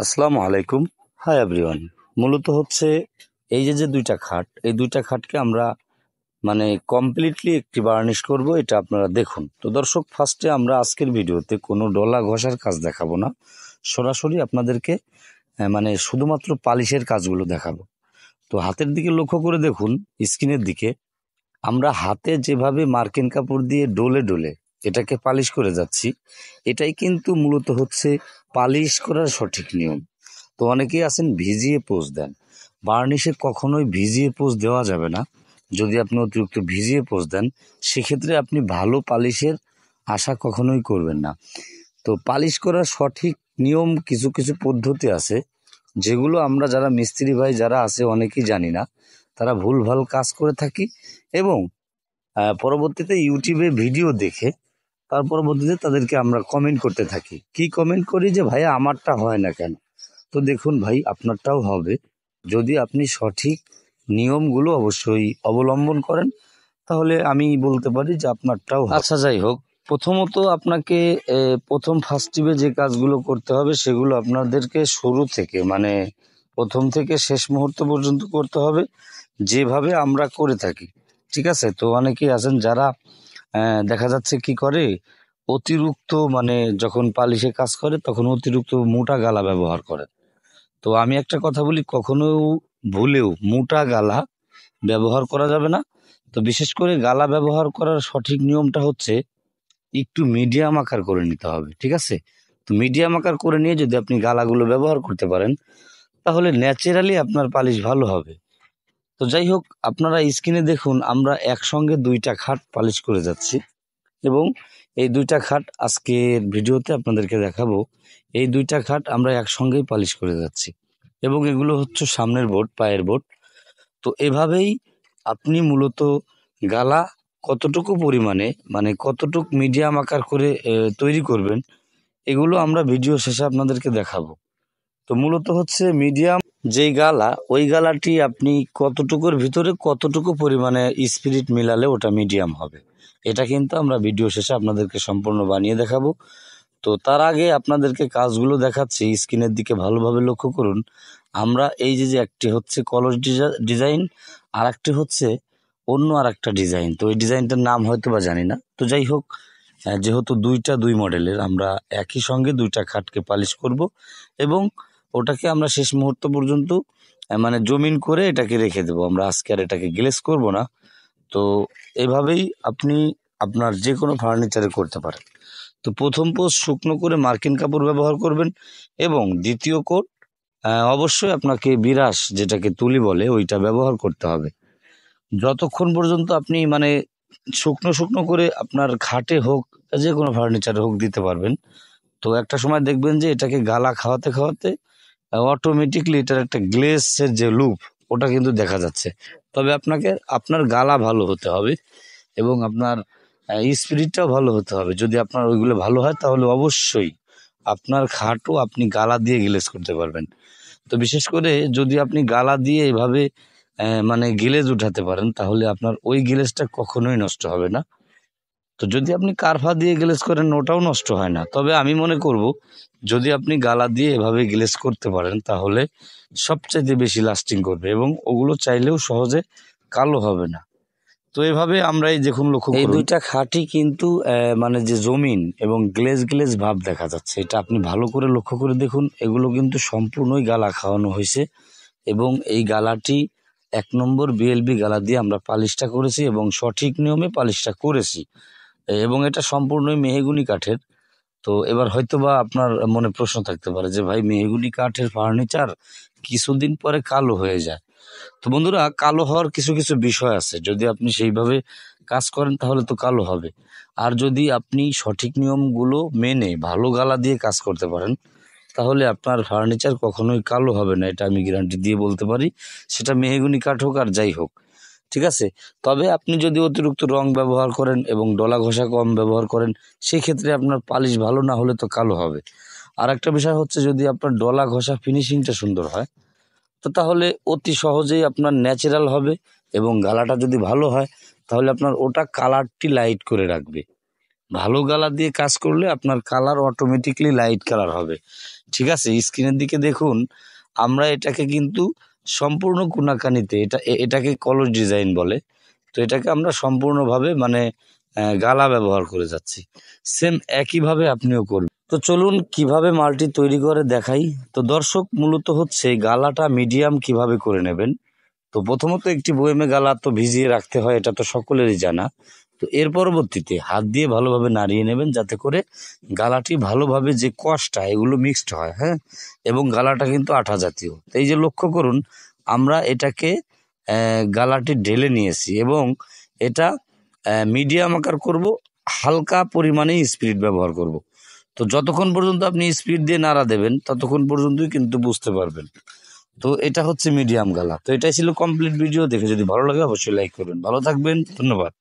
আসসালামু আলাইকুম hi everyone মূলত হচ্ছে এই যে যে দুইটা খাট এই দুইটা খাটকে আমরা মানে কমপ্লিটলি একটি বার্নিশ করব এটা আপনারা দেখুন তো দর্শক ফার্স্টে আমরা আজকের ভিডিওতে কোনো ডলা ঘষার কাজ দেখাবো না সরাসরি আপনাদেরকে মানে শুধুমাত্র পালিশের কাজগুলো দেখাবো তো হাতের দিকে লক্ষ্য করে দেখুন স্কিনের দিকে আমরা হাতে যেভাবে মার্কিন কাপড় দিয়ে ডোলে ডোলে এটাকে পালিশ করে যাচ্ছি এটাই কিন্তু মূলত হচ্ছে পালিশ করার সঠিক নিয়ম তো অনেকেই আছেন ভিজিয়ে পোজ দেন বার্নিশে কখনোই ভিজিয়ে পোজ দেওয়া যাবে না যদি আপনি অতিরিক্ত ভিজিয়ে পোজ দেন সেক্ষেত্রে আপনি ভালো পালিশের আশা কখনোই করবেন না তো পালিশ করার সঠিক নিয়ম কিছু কিছু পদ্ধতি আছে যেগুলো আমরা যারা মিস্ত্রি ভাই যারা আছে অনেকেই জানি না তারা ভুলভাল কাজ করে থাকি এবং পরবর্তীতে ইউটিউবে ভিডিও দেখে তার পরবর্তীতে তাদেরকে আমরা কমেন্ট করতে থাকি কি কমেন্ট করি যে ভাইয়া আমারটা হয় না কেন তো দেখুন ভাই আপনারটাও হবে যদি আপনি সঠিক নিয়মগুলো অবশ্যই অবলম্বন করেন তাহলে আমি বলতে পারি যে আপনারটাও আচ্ছা যাই হোক প্রথমত আপনাকে প্রথম ফার্স্ট টিপে যে কাজগুলো করতে হবে সেগুলো আপনাদেরকে শুরু থেকে মানে প্রথম থেকে শেষ মুহূর্ত পর্যন্ত করতে হবে যেভাবে আমরা করে থাকি ঠিক আছে তো অনেকেই আছেন যারা হ্যাঁ, দেখা যাচ্ছে কি করে অতিরিক্ত মানে যখন পালিশে কাজ করে তখন অতিরিক্ত মোটা গালা ব্যবহার করে তো আমি একটা কথা বলি কখনো ভুলেও মোটা গালা ব্যবহার করা যাবে না তো বিশেষ করে গালা ব্যবহার করার সঠিক নিয়মটা হচ্ছে একটু মিডিয়াম আকার করে নিতে হবে ঠিক আছে তো মিডিয়াম আকার করে নিয়ে যদি আপনি গালাগুলো ব্যবহার করতে পারেন তাহলে ন্যাচারালি আপনার পালিশ ভালো হবে তো যাই হোক আপনারা স্ক্রিনে দেখুন আমরা একসঙ্গে দুইটা খাট পালিশ করে যাচ্ছি এবং এই দুইটা খাট আজকের ভিডিওতে আপনাদেরকে দেখাবো এই দুইটা খাট আমরা একসঙ্গেই পালিশ করে যাচ্ছি এবং এগুলো হচ্ছে সামনের বোর্ড পায়ের বোর্ড তো এভাবেই আপনি মূলত গালা কতটুকু পরিমাণে মানে কতটুক মিডিয়াম আকার করে তৈরি করবেন এগুলো আমরা ভিডিও শেষে আপনাদেরকে দেখাবো তো মূলত হচ্ছে মিডিয়াম যেই গালা ওই গালাটি আপনি কতটুকুর ভিতরে কতটুকু পরিমাণে স্পিরিট মিলালে ওটা মিডিয়াম হবে এটা কিন্তু আমরা ভিডিও শেষে আপনাদেরকে সম্পূর্ণ বানিয়ে দেখাবো তো তার আগে আপনাদেরকে কাজগুলো দেখাচ্ছি স্ক্রিনের দিকে ভালোভাবে লক্ষ্য করুন আমরা এই যে যে একটি হচ্ছে কলস ডিজাইন আর একটি হচ্ছে অন্য আর একটা ডিজাইন তো এই ডিজাইনটার নাম হয়তো বা জানি না তো যাই হোক যেহেতু দুইটা দুই মডেলের আমরা একই সঙ্গে দুইটা খাটকে পালিশ করব এবং ওটাকে আমরা শেষ মুহূর্ত পর্যন্ত মানে জমিন করে এটাকে রেখে দেবো আমরা আজকে আর এটাকে গ্লেস করব না তো এভাবেই আপনি আপনার যে কোনো ফার্নিচারে করতে পারেন তো প্রথম কোট শুকনো করে মার্কিন কাপড় ব্যবহার করবেন এবং দ্বিতীয় কোট অবশ্যই আপনাকে বিরাস যেটাকে তুলি বলে ওইটা ব্যবহার করতে হবে যতক্ষণ পর্যন্ত আপনি মানে শুকনো শুকনো করে আপনার খাটে হোক যে কোনো ফার্নিচারে হোক দিতে পারবেন তো একটা সময় দেখবেন যে এটাকে গালা খাওয়াতে খাওয়াতে অটোমেটিকলি এটার একটা গ্লেসের যে লুপ ওটা কিন্তু দেখা যাচ্ছে তবে আপনাকে আপনার গালা ভালো হতে হবে এবং আপনার স্পিরিটটাও ভালো হতে হবে যদি আপনার ওইগুলো ভালো হয় তাহলে অবশ্যই আপনার খাটও আপনি গালা দিয়ে গ্লেজ করতে পারবেন তো বিশেষ করে যদি আপনি গালা দিয়ে এভাবে মানে গিলেজ উঠাতে পারেন তাহলে আপনার ওই গিলেজটা কখনোই নষ্ট হবে না তো যদি আপনি কারফা দিয়ে গ্লেস করেন ওটাও নষ্ট হয় না তবে আমি মনে করব যদি আপনি গালা দিয়ে এভাবে গ্লেস করতে পারেন তাহলে সবচেয়ে বেশি লাস্টিং করবে এবং ওগুলো চাইলেও সহজে কালো হবে না তো এভাবে আমরা এই দেখুন লক্ষ্য এই দুইটা খাঁটি কিন্তু মানে যে জমিন এবং গ্লেজ গ্লেজ ভাব দেখা যাচ্ছে এটা আপনি ভালো করে লক্ষ্য করে দেখুন এগুলো কিন্তু সম্পূর্ণই গালা খাওয়ানো হয়েছে এবং এই গালাটি এক নম্বর বিএলবি গালা দিয়ে আমরা পালিশটা করেছি এবং সঠিক নিয়মে পালিশটা করেছি এবং এটা সম্পূর্ণই মেহেগুনি কাঠের তো এবার হয়তো বা আপনার মনে প্রশ্ন থাকতে পারে যে ভাই মেহেগুনি কাঠের ফার্নিচার কিছুদিন পরে কালো হয়ে যায় তো বন্ধুরা কালো হওয়ার কিছু কিছু বিষয় আছে যদি আপনি সেইভাবে কাজ করেন তাহলে তো কালো হবে আর যদি আপনি সঠিক নিয়মগুলো মেনে ভালো গালা দিয়ে কাজ করতে পারেন তাহলে আপনার ফার্নিচার কখনোই কালো হবে না এটা আমি গ্যারান্টি দিয়ে বলতে পারি সেটা মেহেগুনি কাঠ হোক আর যাই হোক ঠিক আছে তবে আপনি যদি অতিরিক্ত রং ব্যবহার করেন এবং ডলা ঘষা কম ব্যবহার করেন সেই ক্ষেত্রে আপনার পালিশ ভালো না হলে তো কালো হবে আর একটা বিষয় হচ্ছে যদি আপনার ডলা ঘষা ফিনিশিংটা সুন্দর হয় তো তাহলে অতি সহজেই আপনার ন্যাচারাল হবে এবং গালাটা যদি ভালো হয় তাহলে আপনার ওটা কালারটি লাইট করে রাখবে ভালো গালা দিয়ে কাজ করলে আপনার কালার অটোমেটিকলি লাইট কালার হবে ঠিক আছে স্ক্রিনের দিকে দেখুন আমরা এটাকে কিন্তু সম্পূর্ণ কোনাকানিতে এটা এটাকে কলস ডিজাইন বলে তো এটাকে আমরা সম্পূর্ণভাবে মানে গালা ব্যবহার করে যাচ্ছি সেম একইভাবে আপনিও করবেন তো চলুন কিভাবে মালটি তৈরি করে দেখাই তো দর্শক মূলত হচ্ছে গালাটা মিডিয়াম কিভাবে করে নেবেন তো প্রথমত একটি বোয়েমে গালা তো ভিজিয়ে রাখতে হয় এটা তো সকলেরই জানা তো এর পরবর্তীতে হাত দিয়ে ভালোভাবে নাড়িয়ে নেবেন যাতে করে গালাটি ভালোভাবে যে কষটা এগুলো মিক্সড হয় হ্যাঁ এবং গালাটা কিন্তু আঠা জাতীয় তো এই যে লক্ষ্য করুন আমরা এটাকে গালাটি ঢেলে নিয়েছি এবং এটা মিডিয়াম আকার করব হালকা পরিমাণে স্পিরিট ব্যবহার করব। তো যতক্ষণ পর্যন্ত আপনি স্পিড দিয়ে নাড়া দেবেন ততক্ষণ পর্যন্তই কিন্তু বুঝতে পারবেন তো এটা হচ্ছে মিডিয়াম গালা তো এটাই ছিল কমপ্লিট ভিডিও দেখে যদি ভালো লাগে অবশ্যই লাইক করবেন ভালো থাকবেন ধন্যবাদ